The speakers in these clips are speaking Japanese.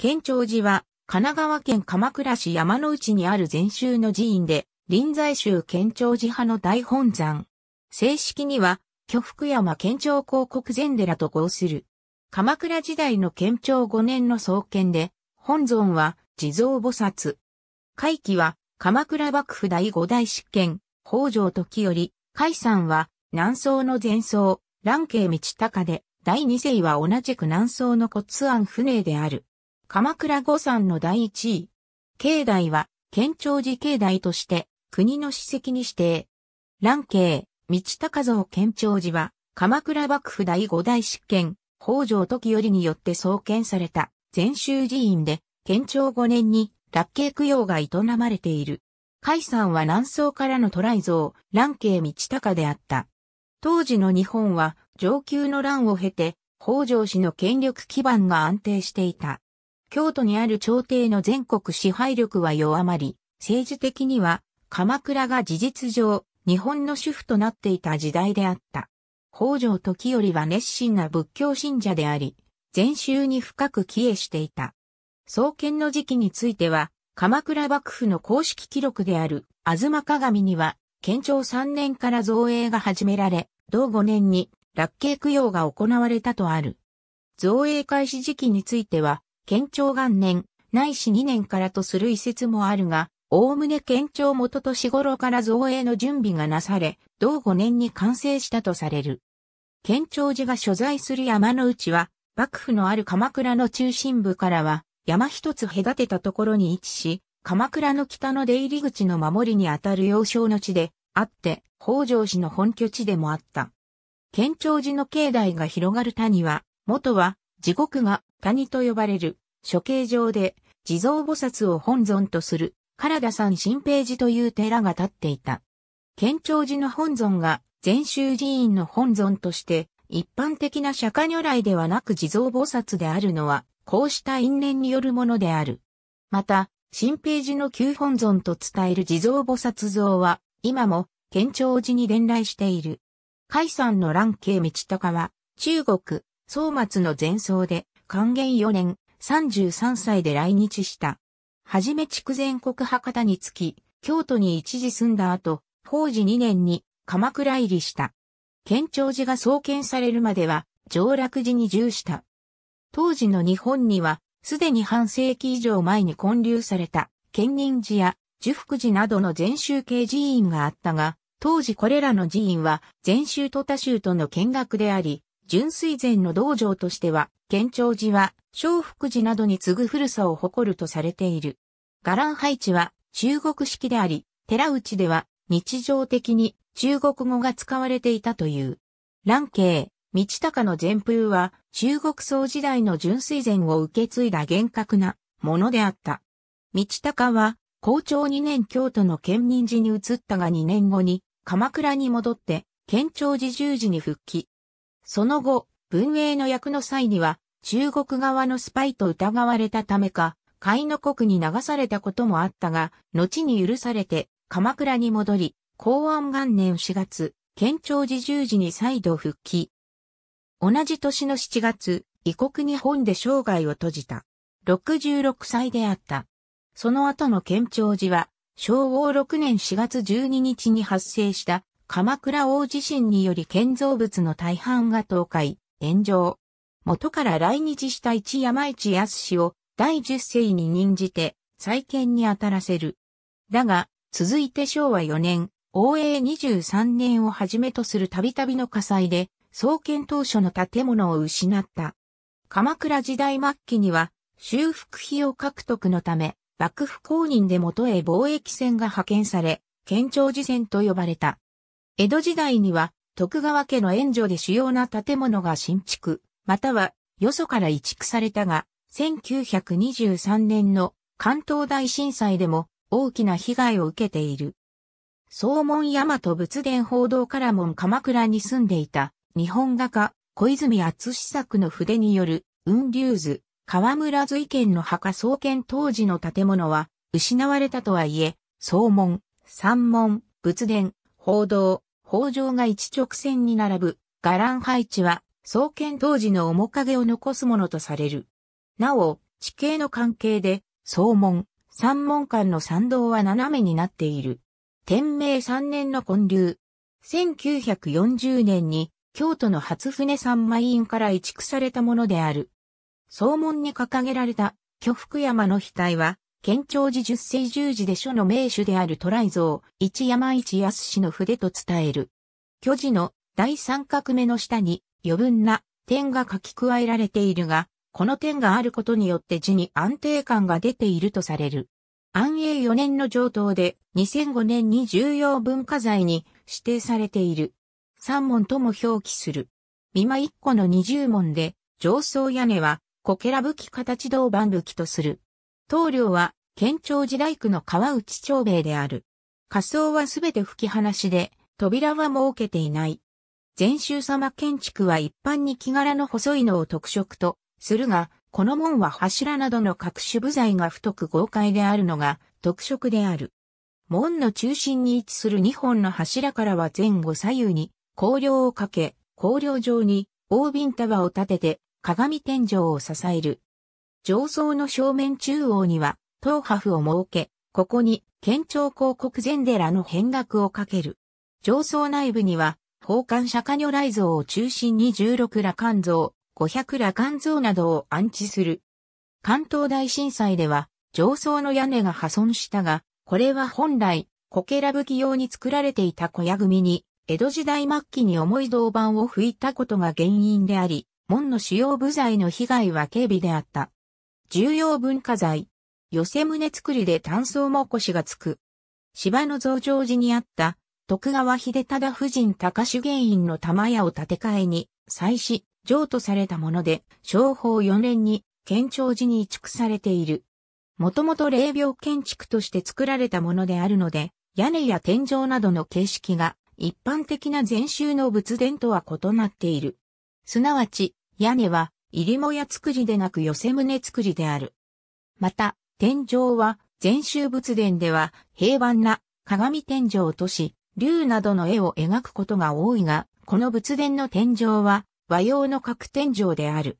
県庁寺は、神奈川県鎌倉市山の内にある禅宗の寺院で、臨済宗県庁寺派の大本山。正式には、巨福山県庁広告禅寺と号する。鎌倉時代の県庁5年の創建で、本尊は地蔵菩薩。会期は、鎌倉幕府第五代執権、北条時よ海山は、南宋の前宗、蘭慶道高で、第二世は同じく南宋の骨庵不寧である。鎌倉五山の第一位。境内は、県庁寺境内として、国の史跡に指定。蘭慶、道高蔵県庁寺は、鎌倉幕府第五代執権、北条時頼によって創建された、禅宗寺院で、県庁五年に、楽慶供養が営まれている。海山は南宋からの渡来像、蘭慶道高であった。当時の日本は、上級の乱を経て、北条氏の権力基盤が安定していた。京都にある朝廷の全国支配力は弱まり、政治的には鎌倉が事実上日本の主婦となっていた時代であった。北条時頼は熱心な仏教信者であり、禅宗に深く帰依していた。創建の時期については、鎌倉幕府の公式記録である、あずま鏡には、県庁3年から造営が始められ、同5年に、落慶供養が行われたとある。造営開始時期については、県庁元年、ないし2年からとする遺説もあるが、おおむね県庁元年頃から造営の準備がなされ、同5年に完成したとされる。県庁寺が所在する山の内は、幕府のある鎌倉の中心部からは、山一つ隔てたところに位置し、鎌倉の北の出入り口の守りにあたる要衝の地で、あって、北条氏の本拠地でもあった。県庁寺の境内が広がる谷は、元は地獄が谷と呼ばれる処刑場で地蔵菩薩を本尊とする唐田山新平寺という寺が建っていた。県庁寺の本尊が禅宗寺院の本尊として一般的な釈迦如来ではなく地蔵菩薩であるのはこうした因縁によるものである。また、新平寺の旧本尊と伝える地蔵菩薩像は今も県庁寺に伝来している。海山の乱慶道かは中国、総末の前奏で、還元4年、33歳で来日した。はじめ筑前国博多につき、京都に一時住んだ後、法治2年に鎌倉入りした。県庁寺が創建されるまでは、上洛寺に従した。当時の日本には、すでに半世紀以上前に建立された、県人寺や、呪福寺などの禅宗系寺院があったが、当時これらの寺院は、禅宗と他宗との見学であり、純水禅の道場としては、県庁寺は、昭福寺などに次ぐ古さを誇るとされている。伽藍配置は中国式であり、寺内では日常的に中国語が使われていたという。蘭慶、道高の前風は中国宋時代の純水禅を受け継いだ厳格なものであった。道高は校長2年京都の県民寺に移ったが2年後に鎌倉に戻って県庁寺十字に復帰。その後、文英の役の際には、中国側のスパイと疑われたためか、海の国に流されたこともあったが、後に許されて、鎌倉に戻り、公安元年4月、県庁寺十時に再度復帰。同じ年の7月、異国日本で生涯を閉じた。66歳であった。その後の県庁寺は、昭和6年4月12日に発生した鎌倉大地震により建造物の大半が倒壊、炎上。元から来日した一山市康を第十世に任じて再建に当たらせる。だが、続いて昭和4年、応永23年をはじめとするたびたびの火災で、創建当初の建物を失った。鎌倉時代末期には、修復費用獲得のため、幕府公認で元へ貿易船が派遣され、県庁事船と呼ばれた。江戸時代には徳川家の援助で主要な建物が新築、またはよそから移築されたが、1923年の関東大震災でも大きな被害を受けている。総門大和仏殿報道から門鎌倉に住んでいた日本画家小泉厚作の筆による雲龍図、河村瑞賢の墓創建当時の建物は失われたとはいえ、総門、三門、仏殿、報道、北条が一直線に並ぶ、伽藍配置は、創建当時の面影を残すものとされる。なお、地形の関係で、総門、三門間の参道は斜めになっている。天明三年の建立。1940年に京都の初船三枚院から移築されたものである。総門に掲げられた巨福山の額は県庁寺十世十字で書の名手である渡来像、一山一安氏の筆と伝える。巨字の第三角目の下に余分な点が書き加えられているが、この点があることによって字に安定感が出ているとされる。安永4年の上等で2005年に重要文化財に指定されている。三門とも表記する。三間一個の二十門で、上層屋根は、こけらぶき形銅板武きとする。棟梁は、県庁時代区の川内長兵衛である。仮装はすべて吹き放しで、扉は設けていない。禅宗様建築は一般に木柄の細いのを特色とするが、この門は柱などの各種部材が太く豪快であるのが特色である。門の中心に位置する2本の柱からは前後左右に香料をかけ、香料状に大瓶束を立てて鏡天井を支える上層の正面中央には、東波を設け、ここに、県庁広告前寺の変額をかける。上層内部には、宝冠釈迦如来像を中心に16羅漢像、500羅漢像などを安置する。関東大震災では、上層の屋根が破損したが、これは本来、コケら吹き用に作られていた小屋組に、江戸時代末期に重い銅板を吹いたことが原因であり、門の主要部材の被害は軽微であった。重要文化財。寄せ棟造りで単素もこしがつく。芝の増上寺にあった徳川秀忠夫人高主芸院の玉屋を建て替えに、祭祀、譲渡されたもので、商法4年に県庁寺に移築されている。もともと霊廟建築として作られたものであるので、屋根や天井などの形式が一般的な禅宗の仏殿とは異なっている。すなわち、屋根は入母屋造りでなく寄せ棟造りである。また、天井は、禅宗仏殿では平凡な鏡天井とし、竜などの絵を描くことが多いが、この仏殿の天井は和洋の角天井である。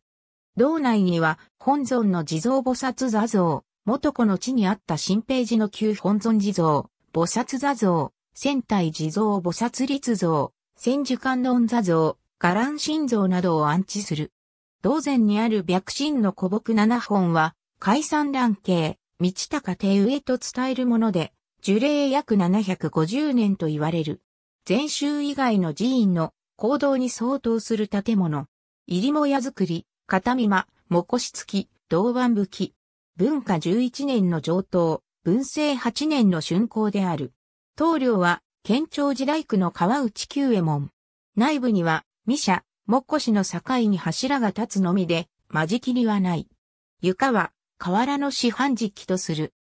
道内には本尊の地蔵菩薩座像、元子の地にあった新平寺の旧本尊地蔵、菩薩座像、仙台地蔵菩薩立像、千手観音座像、伽藍心像などを安置する。同前にある白神の古木七本は、解散乱慶、道高手植と伝えるもので、樹齢約750年と言われる。禅宗以外の寺院の行動に相当する建物。入も屋造り、片見間、もこしつき、銅板武器。文化11年の上等、文政8年の竣工である。棟梁は、県庁時代区の川内久右衛門。内部には、未社、もっこしの境に柱が立つのみで、間仕切りはない。床は、瓦の四半期とする。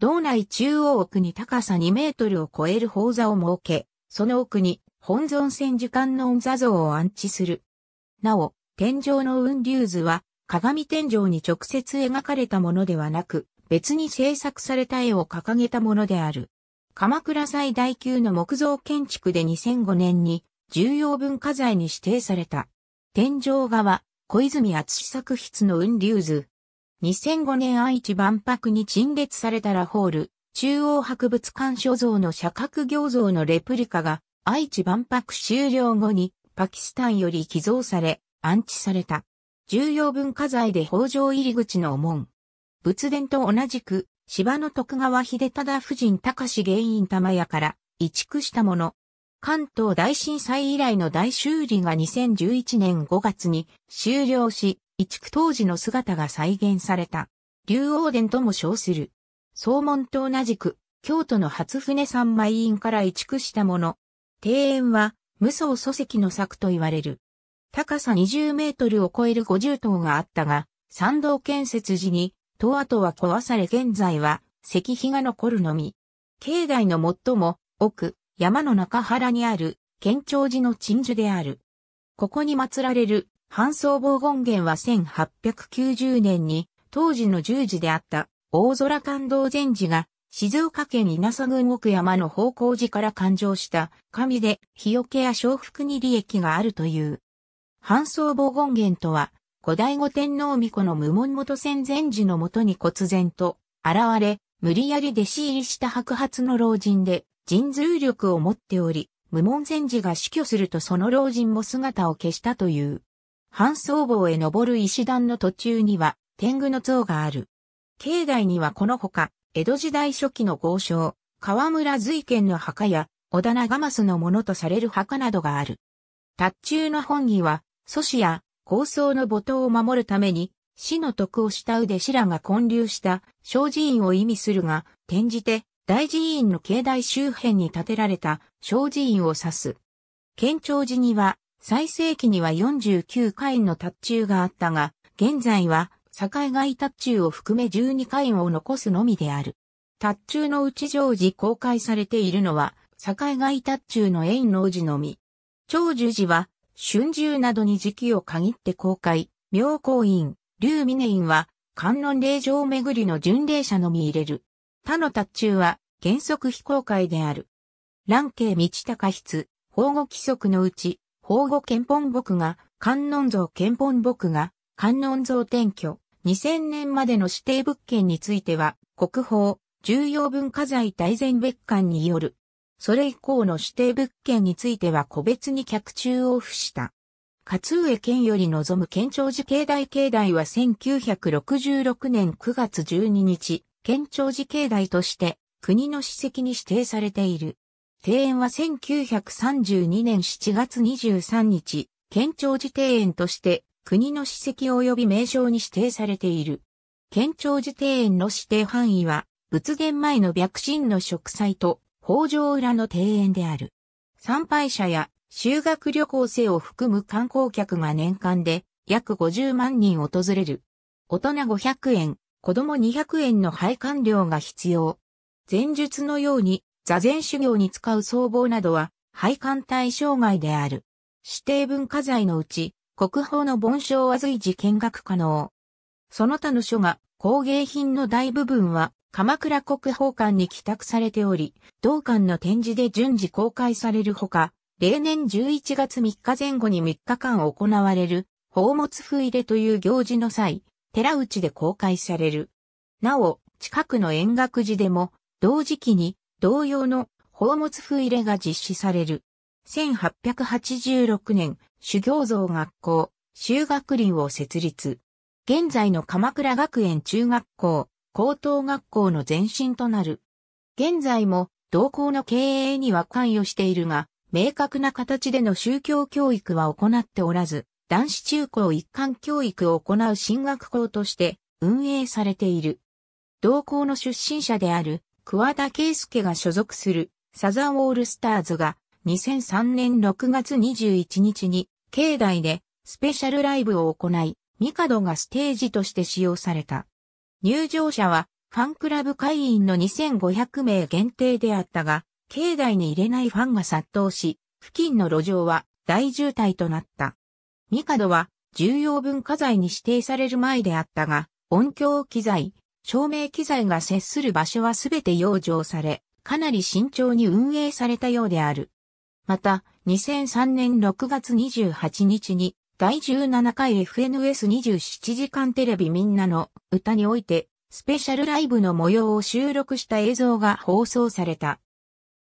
道内中央奥に高さ2メートルを超える宝座を設け、その奥に本尊時間観音座像を安置する。なお、天井の雲竜図は、鏡天井に直接描かれたものではなく、別に制作された絵を掲げたものである。鎌倉最大級の木造建築で2005年に重要文化財に指定された。天井側、小泉厚作筆の雲竜図。2005年愛知万博に陳列されたラホール、中央博物館所蔵の社格行像のレプリカが、愛知万博終了後に、パキスタンより寄贈され、安置された。重要文化財で北条入り口の門。仏殿と同じく、芝の徳川秀忠夫人高志原因玉屋から、移築したもの。関東大震災以来の大修理が2011年5月に終了し、移築当時の姿が再現された。竜王殿とも称する。総門と同じく、京都の初船三枚院から移築したもの。庭園は、無双祖石の作と言われる。高さ20メートルを超える50棟があったが、参道建設時に、塔跡は壊され現在は石碑が残るのみ。境内の最も奥、山の中原にある、県庁寺の鎮守である。ここに祀られる、半僧坊権現は1890年に、当時の十字であった、大空感動禅寺が、静岡県稲佐郡奥山の方向寺から誕生した、神で、日よけや招福に利益があるという。半僧坊権現とは、後醍醐天皇御子の無門元戦禅寺のもとに忽然と、現れ、無理やり弟子入りした白髪の老人で、神通力を持っており、無門禅師が死去するとその老人も姿を消したという。半僧坊へ登る石段の途中には天狗の像がある。境内にはこのほか、江戸時代初期の豪商、河村瑞賢の墓や、小田長政のものとされる墓などがある。達中の本義は、祖師や高僧の母頭を守るために、死の徳を慕う弟子らが建立した、精進を意味するが、転じて、大寺院の境内周辺に建てられた小寺院を指す。県庁寺には、最盛期には49会の達中があったが、現在は、境外達中を含め12会を残すのみである。達中の内常時公開されているのは、境外達中の縁能寺のみ。長寿寺は、春秋などに時期を限って公開、妙高院、龍峰院は、観音霊場巡りの巡礼者のみ入れる。他の達中は原則非公開である。蘭慶道高筆、保護規則のうち、保護憲本僕が、観音像憲本僕が、観音像転居、2000年までの指定物件については、国宝、重要文化財大全別館による。それ以降の指定物件については個別に客中を付した。勝上県より望む県庁寺境内境内は1966年9月12日、県庁寺境内として国の史跡に指定されている。庭園は1932年7月23日、県庁寺庭園として国の史跡及び名称に指定されている。県庁寺庭園の指定範囲は、仏殿前の白神の植栽と北条裏の庭園である。参拝者や修学旅行生を含む観光客が年間で約50万人訪れる。大人500円、子供200円の配管料が必要。前述のように、座禅修行に使う僧帽などは、配管対象外である。指定文化財のうち、国宝の盆章は随時見学可能。その他の書が工芸品の大部分は鎌倉国宝館に帰宅されており、同館の展示で順次公開されるほか、例年11月3日前後に3日間行われる宝物封入れという行事の際、寺内で公開される。なお、近くの円覚寺でも、同時期に同様の宝物封入れが実施される。1886年、修行像学校、修学林を設立。現在の鎌倉学園中学校、高等学校の前身となる。現在も同校の経営には関与しているが、明確な形での宗教教育は行っておらず、男子中高一貫教育を行う進学校として運営されている。同校の出身者である桑田圭介が所属するサザンオールスターズが2003年6月21日に境内でスペシャルライブを行い、ミカドがステージとして使用された。入場者はファンクラブ会員の2500名限定であったが、境内に入れないファンが殺到し、付近の路上は大渋滞となった。ミカドは重要文化財に指定される前であったが、音響機材、照明機材が接する場所はすべて養生され、かなり慎重に運営されたようである。また、2003年6月28日に、第17回 FNS27 時間テレビみんなの歌において、スペシャルライブの模様を収録した映像が放送された。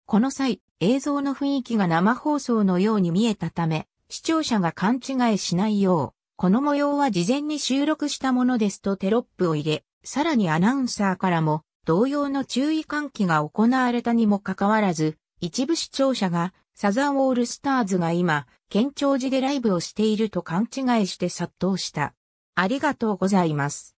この際、映像の雰囲気が生放送のように見えたため、視聴者が勘違いしないよう、この模様は事前に収録したものですとテロップを入れ、さらにアナウンサーからも同様の注意喚起が行われたにもかかわらず、一部視聴者がサザンオールスターズが今、県庁寺でライブをしていると勘違いして殺到した。ありがとうございます。